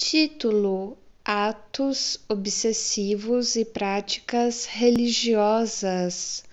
Título: Atos obsessivos e práticas religiosas.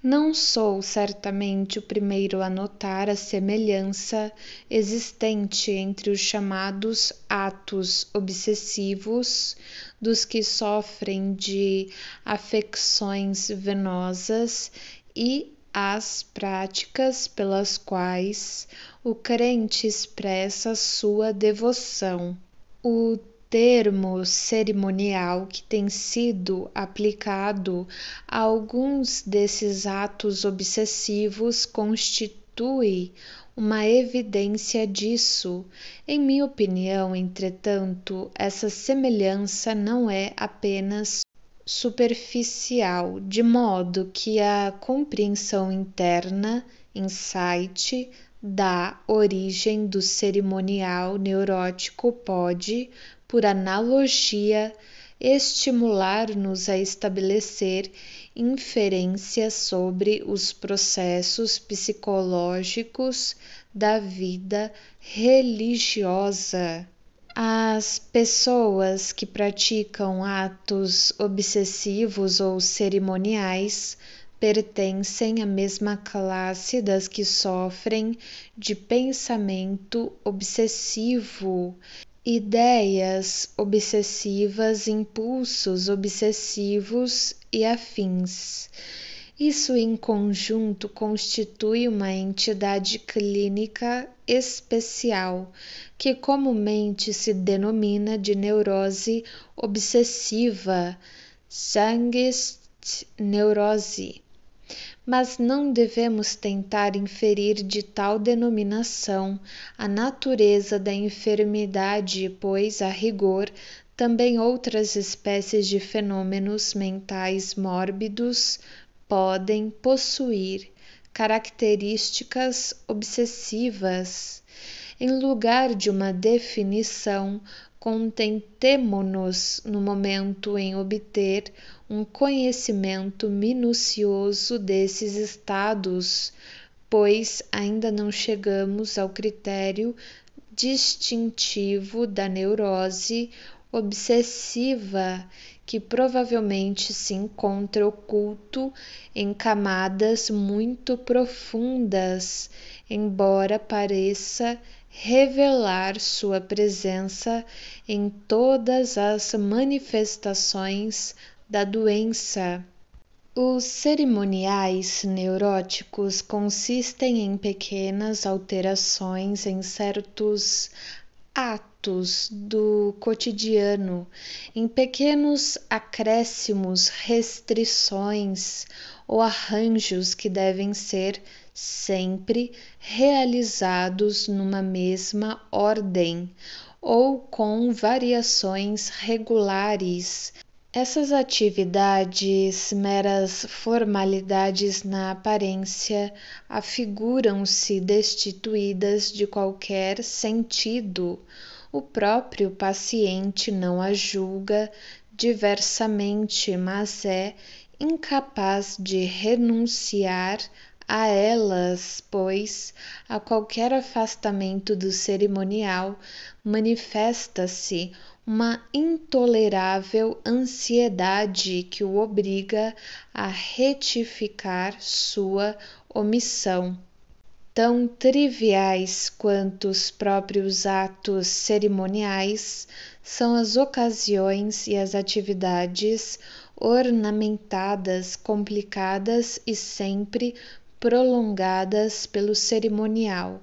Não sou certamente o primeiro a notar a semelhança existente entre os chamados atos obsessivos dos que sofrem de afecções venosas e as práticas pelas quais o crente expressa sua devoção o termo cerimonial que tem sido aplicado a alguns desses atos obsessivos constitui uma evidência disso. Em minha opinião, entretanto, essa semelhança não é apenas superficial, de modo que a compreensão interna, insight, da origem do cerimonial neurótico pode, por analogia, estimular-nos a estabelecer inferências sobre os processos psicológicos da vida religiosa. As pessoas que praticam atos obsessivos ou cerimoniais pertencem à mesma classe das que sofrem de pensamento obsessivo, ideias obsessivas, impulsos obsessivos e afins. Isso em conjunto constitui uma entidade clínica especial, que comumente se denomina de neurose obsessiva, sangue neurose mas não devemos tentar inferir de tal denominação a natureza da enfermidade, pois, a rigor, também outras espécies de fenômenos mentais mórbidos podem possuir características obsessivas. Em lugar de uma definição, contentemo-nos no momento em obter um conhecimento minucioso desses estados, pois ainda não chegamos ao critério distintivo da neurose obsessiva, que provavelmente se encontra oculto em camadas muito profundas, embora pareça revelar sua presença em todas as manifestações da doença. Os cerimoniais neuróticos consistem em pequenas alterações em certos atos do cotidiano, em pequenos acréscimos, restrições ou arranjos que devem ser sempre realizados numa mesma ordem ou com variações regulares. Essas atividades, meras formalidades na aparência, afiguram-se destituídas de qualquer sentido. O próprio paciente não a julga diversamente, mas é incapaz de renunciar a elas, pois, a qualquer afastamento do cerimonial, manifesta-se uma intolerável ansiedade que o obriga a retificar sua omissão. Tão triviais quanto os próprios atos cerimoniais são as ocasiões e as atividades ornamentadas, complicadas e sempre prolongadas pelo cerimonial,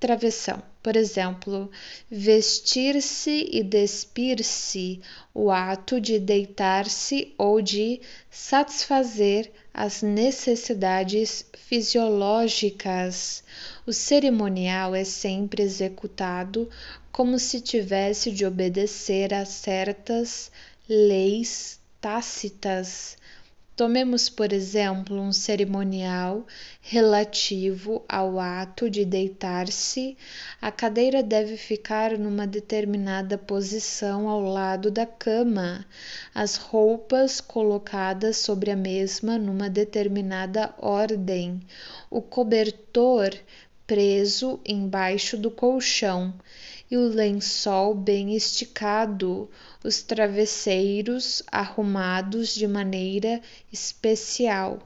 travessão. Por exemplo, vestir-se e despir-se, o ato de deitar-se ou de satisfazer as necessidades fisiológicas. O cerimonial é sempre executado como se tivesse de obedecer a certas leis tácitas Tomemos, por exemplo, um cerimonial relativo ao ato de deitar-se. A cadeira deve ficar numa determinada posição ao lado da cama, as roupas colocadas sobre a mesma numa determinada ordem, o cobertor preso embaixo do colchão e o lençol bem esticado, os travesseiros arrumados de maneira especial.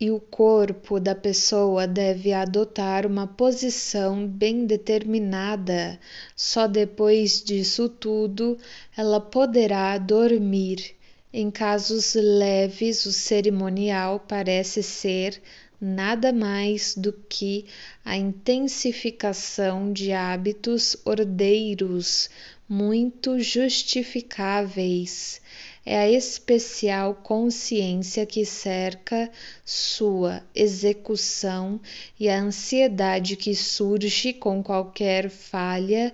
E o corpo da pessoa deve adotar uma posição bem determinada, só depois disso tudo ela poderá dormir em casos leves, o cerimonial parece ser nada mais do que a intensificação de hábitos ordeiros muito justificáveis. É a especial consciência que cerca sua execução e a ansiedade que surge com qualquer falha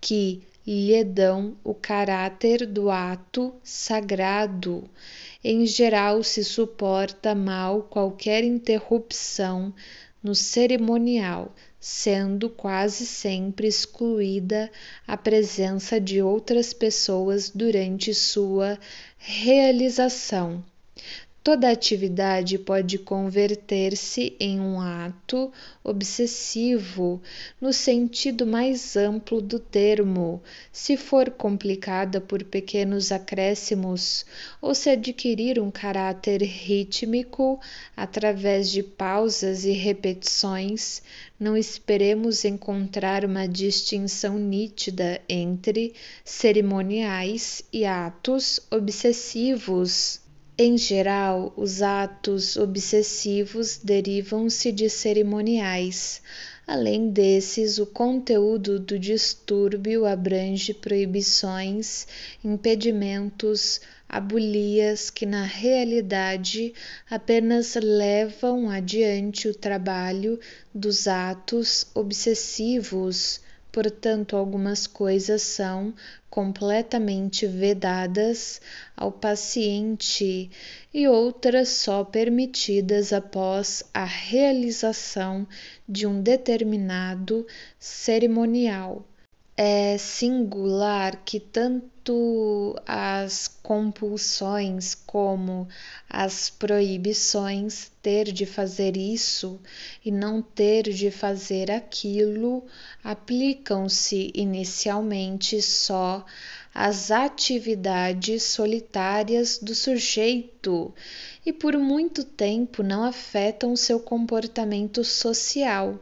que lhe dão o caráter do ato sagrado. Em geral, se suporta mal qualquer interrupção no cerimonial, sendo quase sempre excluída a presença de outras pessoas durante sua realização. Toda atividade pode converter-se em um ato obsessivo no sentido mais amplo do termo, se for complicada por pequenos acréscimos ou se adquirir um caráter rítmico através de pausas e repetições. Não esperemos encontrar uma distinção nítida entre cerimoniais e atos obsessivos. Em geral, os atos obsessivos derivam-se de cerimoniais. Além desses, o conteúdo do distúrbio abrange proibições, impedimentos, abulias que, na realidade, apenas levam adiante o trabalho dos atos obsessivos portanto, algumas coisas são completamente vedadas ao paciente e outras só permitidas após a realização de um determinado cerimonial é singular que tanto as compulsões como as proibições, ter de fazer isso e não ter de fazer aquilo, aplicam-se inicialmente só às atividades solitárias do sujeito e por muito tempo não afetam seu comportamento social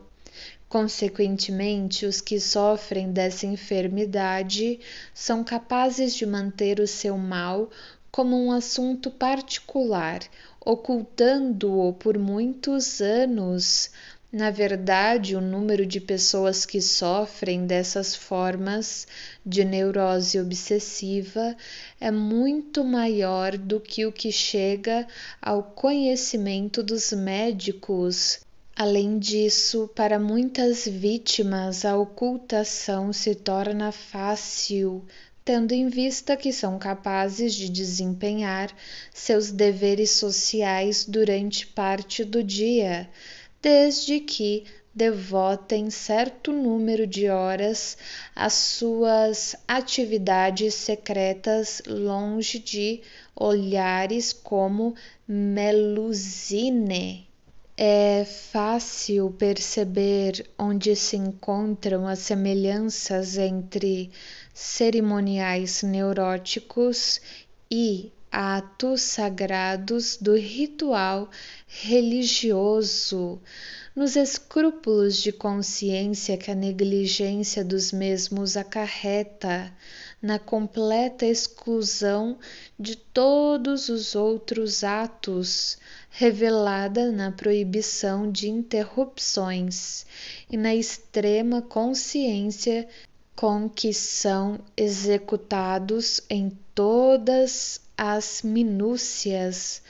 Consequentemente, os que sofrem dessa enfermidade são capazes de manter o seu mal como um assunto particular, ocultando-o por muitos anos. Na verdade, o número de pessoas que sofrem dessas formas de neurose obsessiva é muito maior do que o que chega ao conhecimento dos médicos Além disso, para muitas vítimas, a ocultação se torna fácil, tendo em vista que são capazes de desempenhar seus deveres sociais durante parte do dia, desde que devotem certo número de horas às suas atividades secretas longe de olhares como Melusine é fácil perceber onde se encontram as semelhanças entre cerimoniais neuróticos e atos sagrados do ritual religioso, nos escrúpulos de consciência que a negligência dos mesmos acarreta na completa exclusão de todos os outros atos, revelada na proibição de interrupções e na extrema consciência com que são executados em todas as minúcias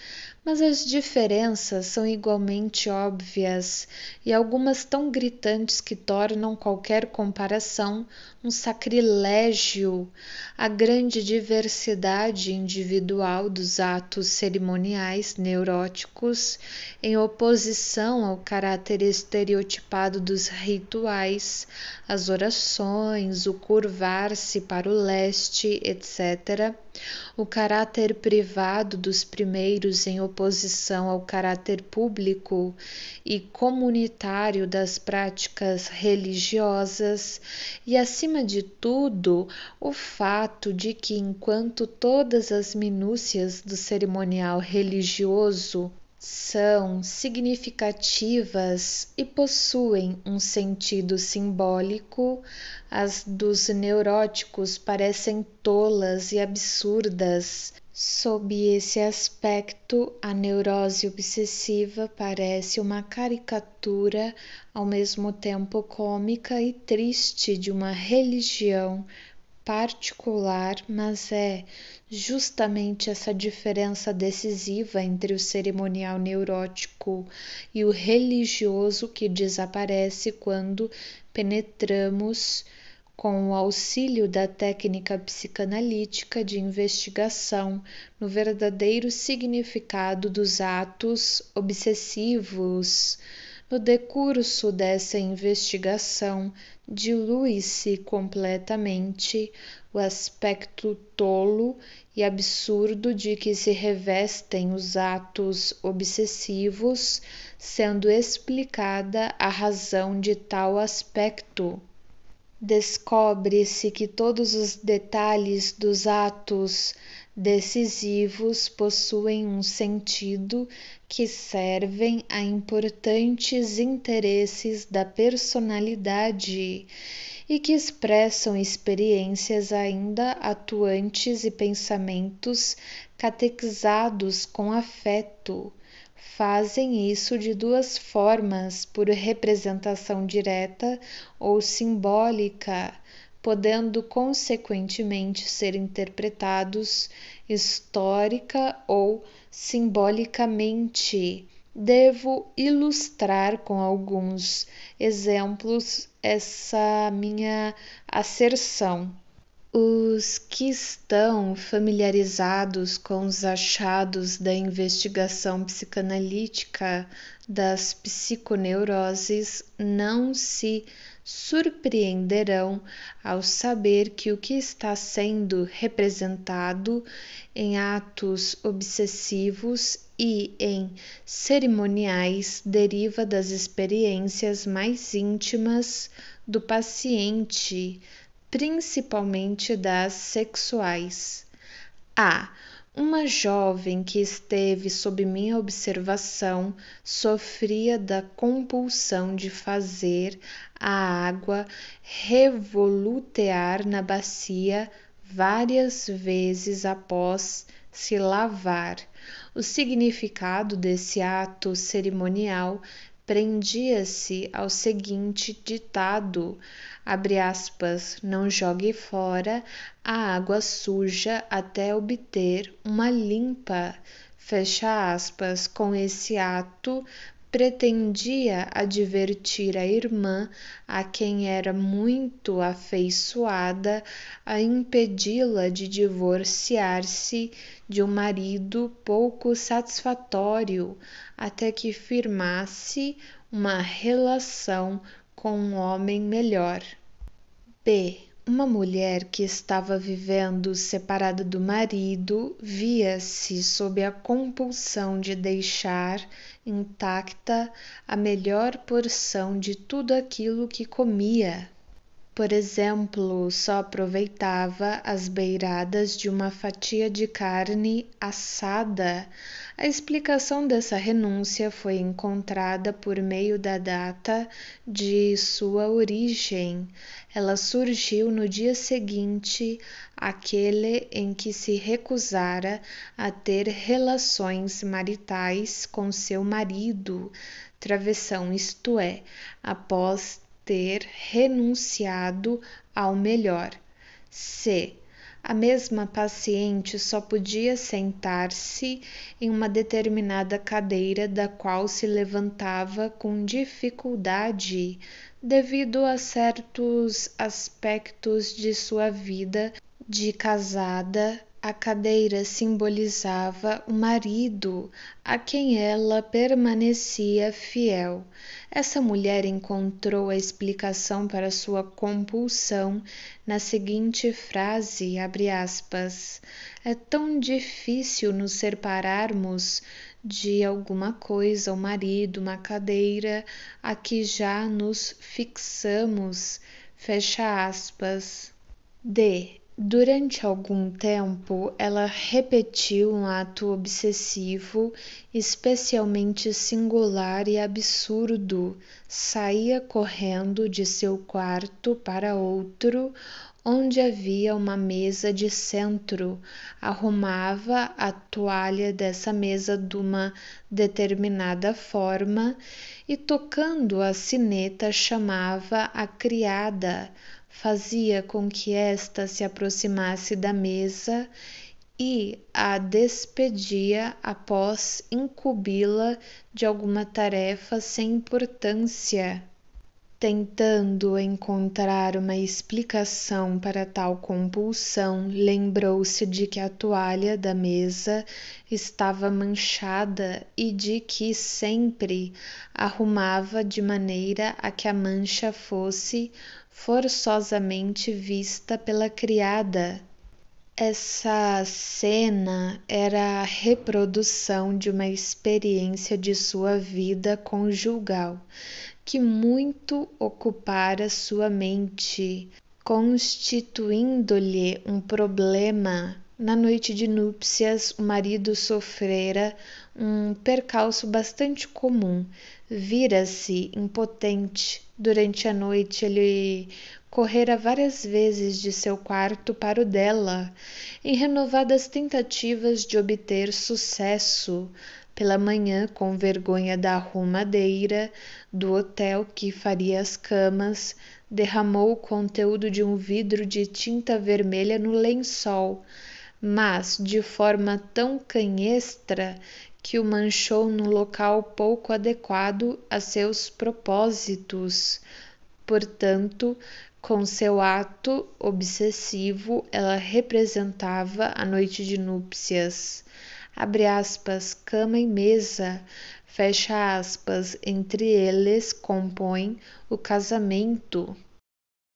mas as diferenças são igualmente óbvias e algumas tão gritantes que tornam qualquer comparação um sacrilégio A grande diversidade individual dos atos cerimoniais neuróticos em oposição ao caráter estereotipado dos rituais, as orações, o curvar-se para o leste, etc o caráter privado dos primeiros em oposição ao caráter público e comunitário das práticas religiosas, e, acima de tudo, o fato de que, enquanto todas as minúcias do cerimonial religioso são significativas e possuem um sentido simbólico, as dos neuróticos parecem tolas e absurdas. Sob esse aspecto, a neurose obsessiva parece uma caricatura ao mesmo tempo cômica e triste de uma religião particular, mas é justamente essa diferença decisiva entre o cerimonial neurótico e o religioso que desaparece quando penetramos com o auxílio da técnica psicanalítica de investigação no verdadeiro significado dos atos obsessivos no decurso dessa investigação, dilui-se completamente o aspecto tolo e absurdo de que se revestem os atos obsessivos, sendo explicada a razão de tal aspecto. Descobre-se que todos os detalhes dos atos decisivos possuem um sentido que servem a importantes interesses da personalidade e que expressam experiências ainda atuantes e pensamentos catequizados com afeto. Fazem isso de duas formas, por representação direta ou simbólica podendo consequentemente ser interpretados histórica ou simbolicamente. Devo ilustrar com alguns exemplos essa minha asserção. Os que estão familiarizados com os achados da investigação psicanalítica das psiconeuroses não se surpreenderão ao saber que o que está sendo representado em atos obsessivos e em cerimoniais deriva das experiências mais íntimas do paciente, principalmente das sexuais. A. Uma jovem que esteve sob minha observação sofria da compulsão de fazer a água revolutear na bacia várias vezes após se lavar. O significado desse ato cerimonial prendia-se ao seguinte ditado: abre aspas, não jogue fora a água suja até obter uma limpa. Fecha aspas, com esse ato pretendia advertir a irmã, a quem era muito afeiçoada, a impedi-la de divorciar-se de um marido pouco satisfatório, até que firmasse uma relação com um homem melhor. B. Uma mulher que estava vivendo separada do marido via-se sob a compulsão de deixar intacta a melhor porção de tudo aquilo que comia por exemplo, só aproveitava as beiradas de uma fatia de carne assada. A explicação dessa renúncia foi encontrada por meio da data de sua origem. Ela surgiu no dia seguinte àquele em que se recusara a ter relações maritais com seu marido, travessão, isto é, após ter renunciado ao melhor. C. A mesma paciente só podia sentar-se em uma determinada cadeira da qual se levantava com dificuldade devido a certos aspectos de sua vida de casada a cadeira simbolizava o marido a quem ela permanecia fiel. Essa mulher encontrou a explicação para sua compulsão na seguinte frase, aspas, É tão difícil nos separarmos de alguma coisa, o um marido, uma cadeira, a que já nos fixamos, fecha aspas. D. Durante algum tempo, ela repetiu um ato obsessivo, especialmente singular e absurdo. Saía correndo de seu quarto para outro, onde havia uma mesa de centro. Arrumava a toalha dessa mesa de uma determinada forma e, tocando a sineta, chamava a criada fazia com que esta se aproximasse da mesa e a despedia após incubi-la de alguma tarefa sem importância, tentando encontrar uma explicação para tal compulsão, lembrou-se de que a toalha da mesa estava manchada e de que sempre arrumava de maneira a que a mancha fosse forçosamente vista pela criada. Essa cena era a reprodução de uma experiência de sua vida conjugal que muito ocupara sua mente, constituindo-lhe um problema na noite de núpcias, o marido sofrera um percalço bastante comum. Vira-se impotente. Durante a noite, ele correra várias vezes de seu quarto para o dela, em renovadas tentativas de obter sucesso. Pela manhã, com vergonha da arrumadeira do hotel que faria as camas, derramou o conteúdo de um vidro de tinta vermelha no lençol mas de forma tão canhestra que o manchou no local pouco adequado a seus propósitos. Portanto, com seu ato obsessivo, ela representava a noite de núpcias. Abre aspas, cama e mesa, fecha aspas, entre eles compõem o casamento.